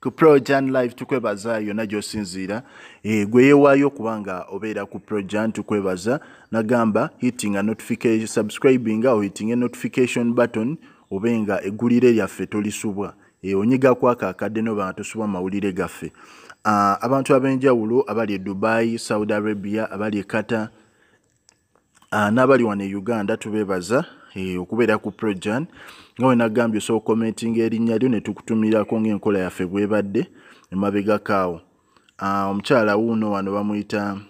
ku progen live tukwebaza yonna gyosinziira eh, gwe yeewaayo okubanga obeera ku progen tukwebaza nagamba hitingasubscribinga ohitinga enotification button obenga eggulire lyaffe tolisubwa eh, onyigako ako akadde nobanga tosubwa mawulire gaffe ah, abantu ab'enjawulo abali e dubai saudi arabia abali e qatar ah, n'abali wano e uganda tubeebaza Eh, okubeera ku projan nga wenagambye osobola okukomentinga erinnya lyo ne tukutumirako ngaenkola yaffe bwebadde emabegakaawo ah, omukyala wuuno wano bamuyita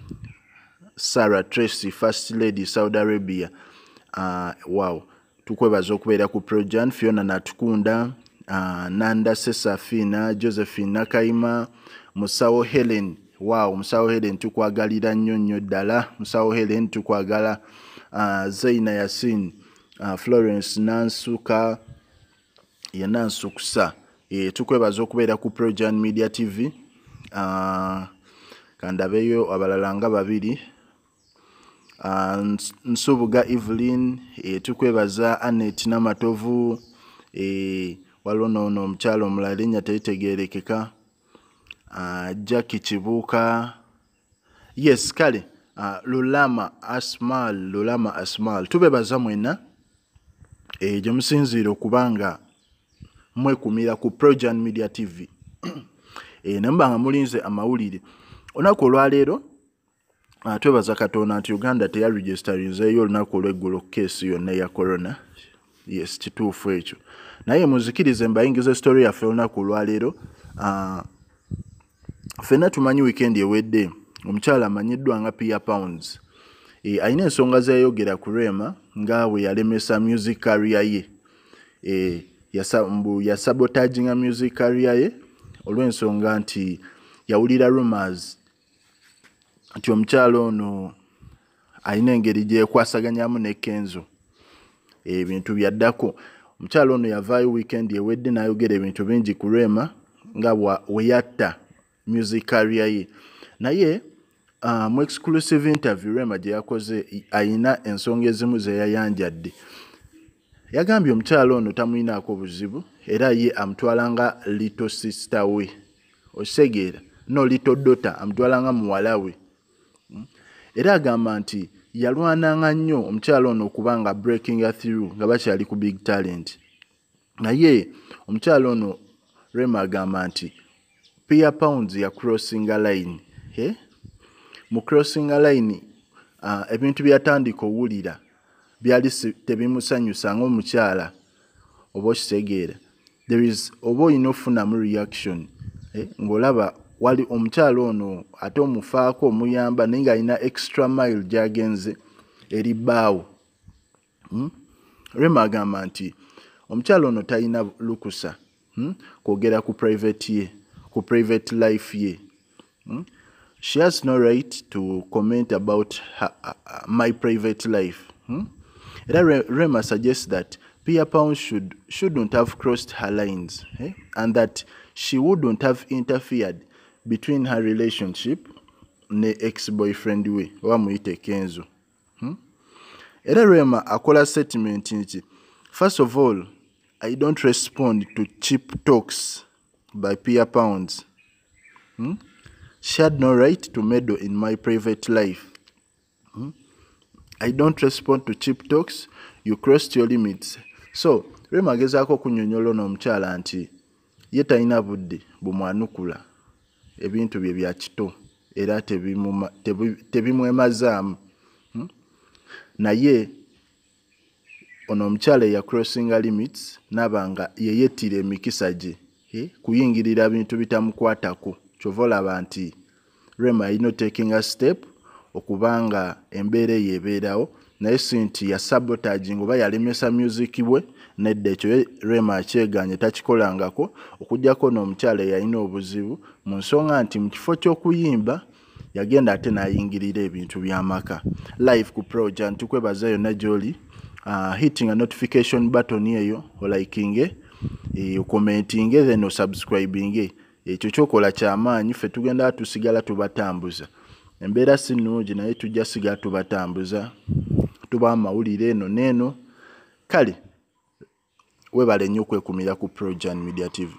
sara tracy first lady saudi arabia ah, waw tukwebaza okubeera ku projan fiona natukunda ah, nanda sesafina josephine nakaima musawo helen waw musawo helen tukwagalira nnyo nnyo ddala musawo helen tukwagala zaina yasin Ah, florence nansuka yenna nsukusa tukwebaza okubeera ku progen media tv ah, kandabeyo abalala nga babiri ah, nsubuga evelyn tukwebaza annet namatovu e, waliwo nono omukyalo omulala linnya teritegerekeka jacki kibuuka yes kale lulama asmal lulama asmal tubebaza mwena gye musinziire okuba nga mwekumira ku progen media tv eh, ne mubanga mulinze amawulire olunaku olwaleero ah, twebaza katonda nti uganda teyarejistarinzeeyo olunaku olweggulu okukeesi yonna eya korona yes kituufu ekyo naye muzikirize mbayingiza estori yaffe olunaku olwaleero ah, ffenna tumanyi wiikendi ewedde omukyala amanyiddwa nga pia pounds e, eh, aina ensonga zeyayogera ku rema nga bwe yalemesa music carrier ye e, eh, yasabu yasabotaginga music carrier ye olw'ensonga nti yawulira rumors nti omukyalo ono alina engeri gyekwasaganyamu ne kenzo eh, ebintu byaddako omukyalo ono yavaayo weekend ewedde n'ayogera ebintu bingi ku rema nga weyatta music carrier ye naye uh, mu exclusive interview rema gye yakoze ayina ensonga ezimu zeyayanjadde yagambye omukyalo ono tamuyinaako obuzibu era ye amutwalanga lito sister we osegeera no lito dota amutwalanga muwala we hmm? era agamba nti yalwananga nnyo omukyalo ono okubanga breaking through nga bakyali ku big talent naye omukyalo ono rema agamba nti pier pounds yacrossinga line eh? mu crossing line ah, ebintu byatandika owulira byali tebimusanyusa ngaomukyala oba okitegeera there is oba olina ofunamu reaction eh, ngaolaba wali omukyala ono ate omufaako omuyamba naye ngaalina extra mile gyagenze eri bbaawo hmm? rema agamba nti omukyala ono talina lukusa hmm, kwogera ku private ye ku private life ye hmm? She has no right to comment about her, uh, uh my private life. Hmm? Rema suggests that Pia Pound should, shouldn't have crossed her lines eh? and that she wouldn't have interfered between her relationship ne ex-boyfriend we wamuyite kenzo era hmm? rema akola statement first of all i don't respond to cheap talks by Pia pounds hmm? she had no right to meddle in my private life. Hmm? I don't respond to cheap talks. You crossed your limits. So, Rema gezako kunyonyolo na mchala anti. Ye taina budi, bumuanukula. Ebi nitu bibi achito. Eda tebi muema zamu. Hmm? Na ye, ono mchale ya crossing limits. Naba anga, ye ye tire mikisaji. Kuyingi didabi nitu bitamu kuataku. Kuyingi didabi nitu bitamu kuataku. kyova olaba nti rema yino taking a step okubanga embeera eyo ebeerawo naye si nti ya sabotaging oba yalemesa muziki bwe nedda ekyo rema akyeganye takikolangako okugyako n'omukyala eyalina obuzibu mu nsonga nti mu kifo ky'okuyimba yagenda ate n'ayingirira ebintu by'amaka life ku proja ntikwebaza yonna gyoli uh, hitting a notification button eyo olikinge e, okomentinge then osubscribinge ekyo kyokola kyamaanyi ffe tugenda tusigala tubatambuza embeera si nungi naye tujja sigala tubatambuza tuba amawulire eno neeno kale webale nnyo okwekumira ku progen media tv